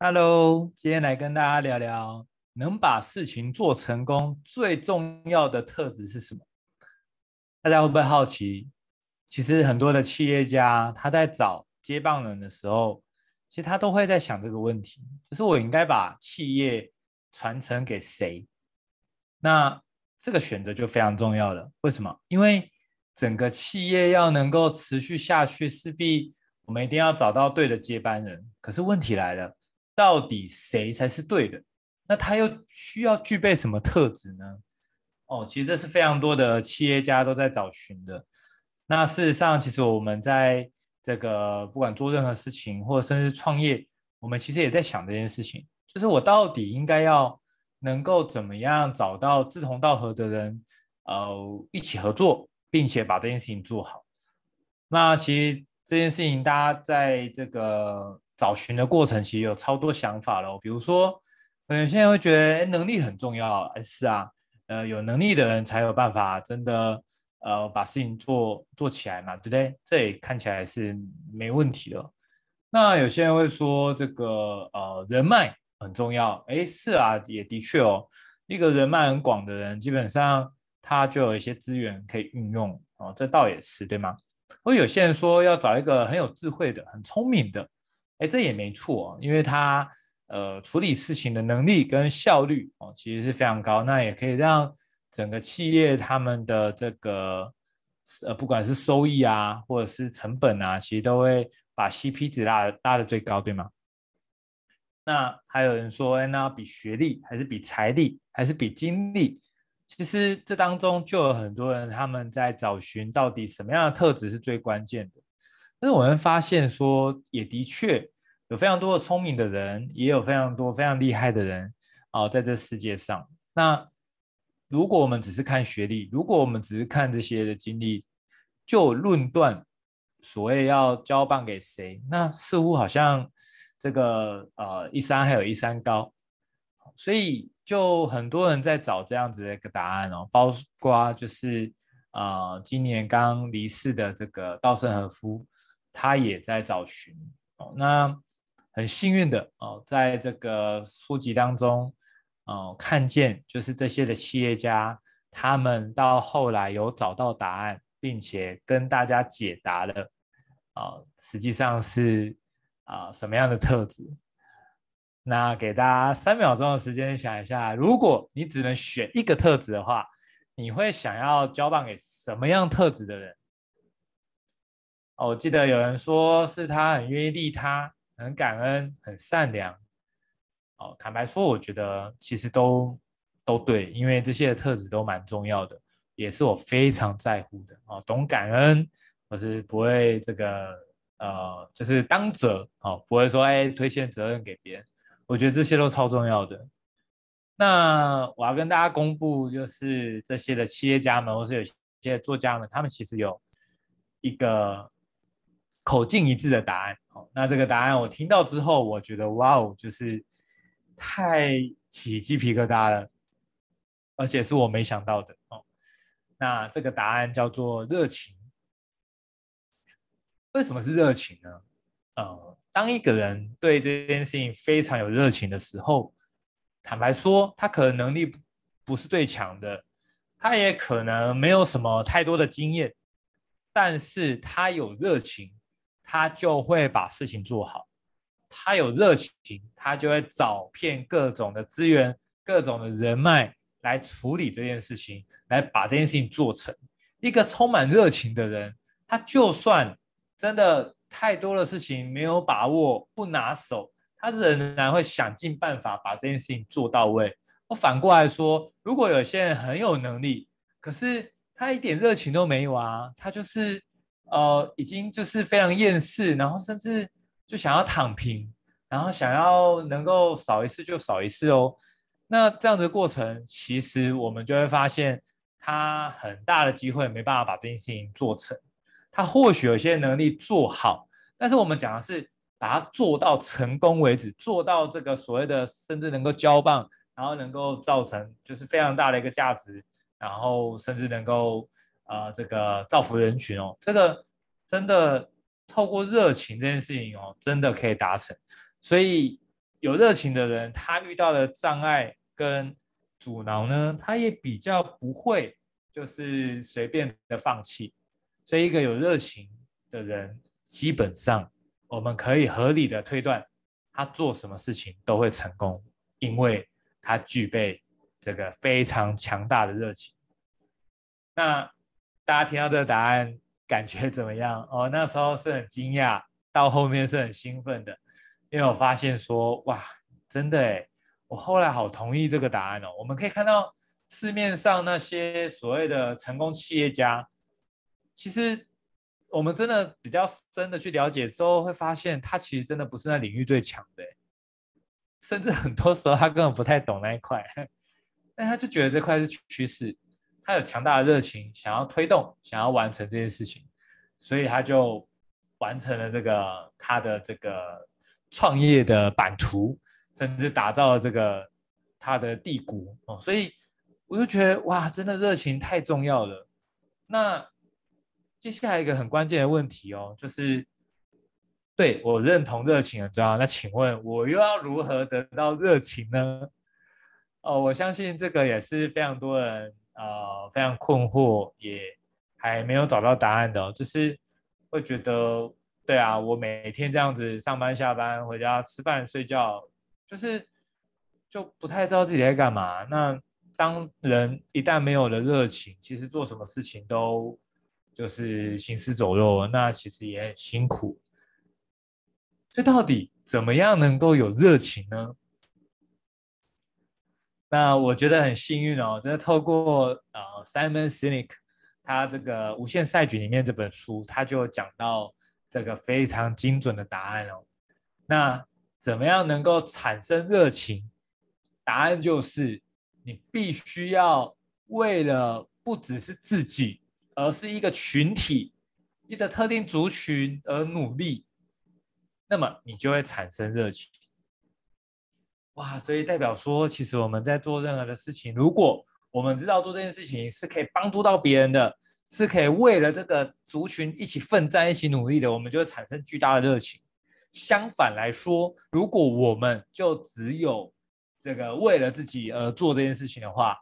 Hello，今天来跟大家聊聊能把事情做成功最重要的特质是什么？大家会不会好奇？其实很多的企业家他在找接棒人的时候，其实他都会在想这个问题：，就是我应该把企业传承给谁？那这个选择就非常重要了。为什么？因为整个企业要能够持续下去，势必我们一定要找到对的接班人。可是问题来了。到底谁才是对的？那他又需要具备什么特质呢？哦，其实这是非常多的企业家都在找寻的。那事实上，其实我们在这个不管做任何事情，或者甚至创业，我们其实也在想这件事情：，就是我到底应该要能够怎么样找到志同道合的人，呃，一起合作，并且把这件事情做好。那其实这件事情，大家在这个。找寻的过程其实有超多想法喽，比如说，能现在会觉得能力很重要，是啊，呃，有能力的人才有办法真的呃把事情做做起来嘛，对不对？这也看起来是没问题的。那有些人会说这个呃人脉很重要，哎，是啊，也的确哦，一个人脉很广的人，基本上他就有一些资源可以运用哦，这倒也是对吗？或有些人说要找一个很有智慧的、很聪明的。哎，这也没错，因为他呃处理事情的能力跟效率哦，其实是非常高，那也可以让整个企业他们的这个呃不管是收益啊，或者是成本啊，其实都会把 c p 值拉拉的最高，对吗？那还有人说，哎，那比学历还是比财力还是比精力？其实这当中就有很多人他们在找寻到底什么样的特质是最关键的。但是我们发现说，也的确有非常多的聪明的人，也有非常多非常厉害的人啊，在这世界上。那如果我们只是看学历，如果我们只是看这些的经历，就论断所谓要交棒给谁，那似乎好像这个呃一山还有，一山高。所以就很多人在找这样子的答案哦，包括就是呃今年刚离世的这个稻盛和夫。他也在找寻哦，那很幸运的哦，在这个书籍当中哦，看见就是这些的企业家，他们到后来有找到答案，并且跟大家解答了啊，实际上是啊什么样的特质？那给大家三秒钟的时间想一下，如果你只能选一个特质的话，你会想要交棒给什么样特质的人？哦，我记得有人说是他很愿意利他，很感恩，很善良。哦，坦白说，我觉得其实都都对，因为这些特质都蛮重要的，也是我非常在乎的。哦，懂感恩，我是不会这个呃，就是当责，哦，不会说哎推卸责任给别人。我觉得这些都超重要的。那我要跟大家公布，就是这些的企业家们，或是有些作家们，他们其实有一个。口径一致的答案。那这个答案我听到之后，我觉得哇哦，就是太起鸡皮疙瘩了，而且是我没想到的。哦，那这个答案叫做热情。为什么是热情呢？呃，当一个人对这件事情非常有热情的时候，坦白说，他可能能力不是最强的，他也可能没有什么太多的经验，但是他有热情。他就会把事情做好，他有热情，他就会找遍各种的资源、各种的人脉来处理这件事情，来把这件事情做成。一个充满热情的人，他就算真的太多的事情没有把握、不拿手，他仍然会想尽办法把这件事情做到位。我反过来说，如果有些人很有能力，可是他一点热情都没有啊，他就是。呃，已经就是非常厌世，然后甚至就想要躺平，然后想要能够少一次就少一次哦。那这样的过程，其实我们就会发现，他很大的机会没办法把这件事情做成。他或许有些能力做好，但是我们讲的是把它做到成功为止，做到这个所谓的甚至能够交棒，然后能够造成就是非常大的一个价值，然后甚至能够。呃，这个造福人群哦，这个真的透过热情这件事情哦，真的可以达成。所以有热情的人，他遇到的障碍跟阻挠呢，他也比较不会就是随便的放弃。所以一个有热情的人，基本上我们可以合理的推断，他做什么事情都会成功，因为他具备这个非常强大的热情。那。大家听到这个答案，感觉怎么样？哦，那时候是很惊讶，到后面是很兴奋的，因为我发现说，哇，真的诶，我后来好同意这个答案哦。我们可以看到市面上那些所谓的成功企业家，其实我们真的比较深的去了解之后，会发现他其实真的不是那领域最强的，甚至很多时候他根本不太懂那一块，但他就觉得这块是趋势。他有强大的热情，想要推动，想要完成这件事情，所以他就完成了这个他的这个创业的版图，甚至打造了这个他的帝国哦。所以我就觉得哇，真的热情太重要了。那接下来一个很关键的问题哦，就是对我认同热情很重要。那请问，我又要如何得到热情呢？哦，我相信这个也是非常多人。呃，非常困惑，也还没有找到答案的，就是会觉得，对啊，我每天这样子上班、下班、回家、吃饭、睡觉，就是就不太知道自己在干嘛。那当人一旦没有了热情，其实做什么事情都就是行尸走肉，那其实也很辛苦。这到底怎么样能够有热情呢？那我觉得很幸运哦，真的透过呃 Simon Sinek，他这个无限赛局里面这本书，他就讲到这个非常精准的答案哦。那怎么样能够产生热情？答案就是你必须要为了不只是自己，而是一个群体、一个特定族群而努力，那么你就会产生热情。哇，所以代表说，其实我们在做任何的事情，如果我们知道做这件事情是可以帮助到别人的，是可以为了这个族群一起奋战、一起努力的，我们就会产生巨大的热情。相反来说，如果我们就只有这个为了自己而做这件事情的话，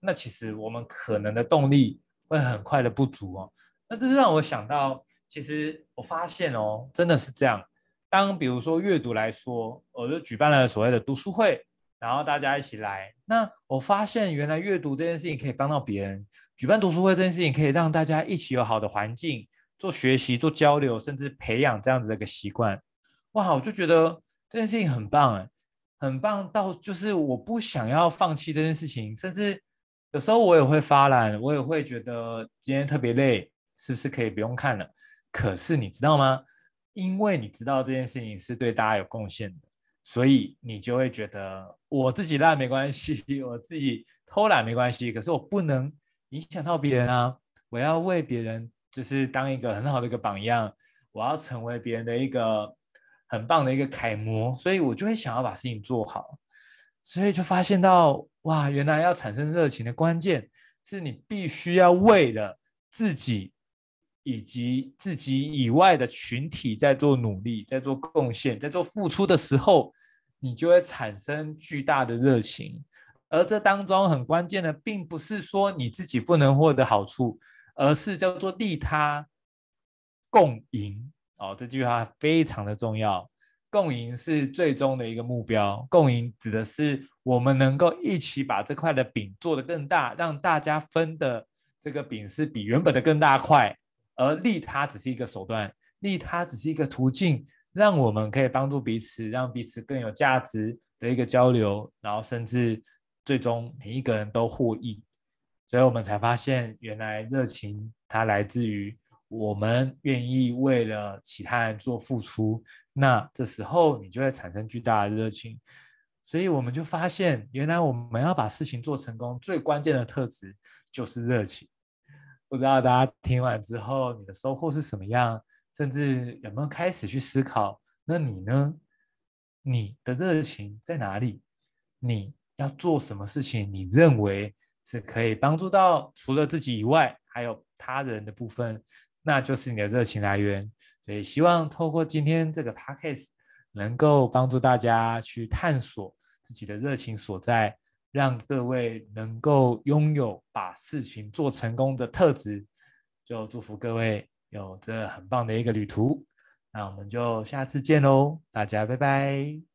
那其实我们可能的动力会很快的不足哦。那这是让我想到，其实我发现哦，真的是这样。当比如说阅读来说，我就举办了所谓的读书会，然后大家一起来。那我发现原来阅读这件事情可以帮到别人，举办读书会这件事情可以让大家一起有好的环境做学习、做交流，甚至培养这样子的一个习惯。哇，我就觉得这件事情很棒哎，很棒到就是我不想要放弃这件事情，甚至有时候我也会发懒，我也会觉得今天特别累，是不是可以不用看了？可是你知道吗？因为你知道这件事情是对大家有贡献的，所以你就会觉得我自己烂没关系，我自己偷懒没关系。可是我不能影响到别人啊！我要为别人，就是当一个很好的一个榜样，我要成为别人的一个很棒的一个楷模。所以我就会想要把事情做好，所以就发现到，哇，原来要产生热情的关键是你必须要为了自己。以及自己以外的群体在做努力、在做贡献、在做付出的时候，你就会产生巨大的热情。而这当中很关键的，并不是说你自己不能获得好处，而是叫做利他共赢。哦，这句话非常的重要。共赢是最终的一个目标。共赢指的是我们能够一起把这块的饼做得更大，让大家分的这个饼是比原本的更大块。而利他只是一个手段，利他只是一个途径，让我们可以帮助彼此，让彼此更有价值的一个交流，然后甚至最终每一个人都获益。所以我们才发现，原来热情它来自于我们愿意为了其他人做付出，那这时候你就会产生巨大的热情。所以我们就发现，原来我们要把事情做成功，最关键的特质就是热情。不知道大家听完之后，你的收获是什么样，甚至有没有开始去思考？那你呢？你的热情在哪里？你要做什么事情？你认为是可以帮助到除了自己以外，还有他人的部分，那就是你的热情来源。所以，希望透过今天这个 podcast 能够帮助大家去探索自己的热情所在。让各位能够拥有把事情做成功的特质，就祝福各位有着很棒的一个旅途。那我们就下次见喽，大家拜拜。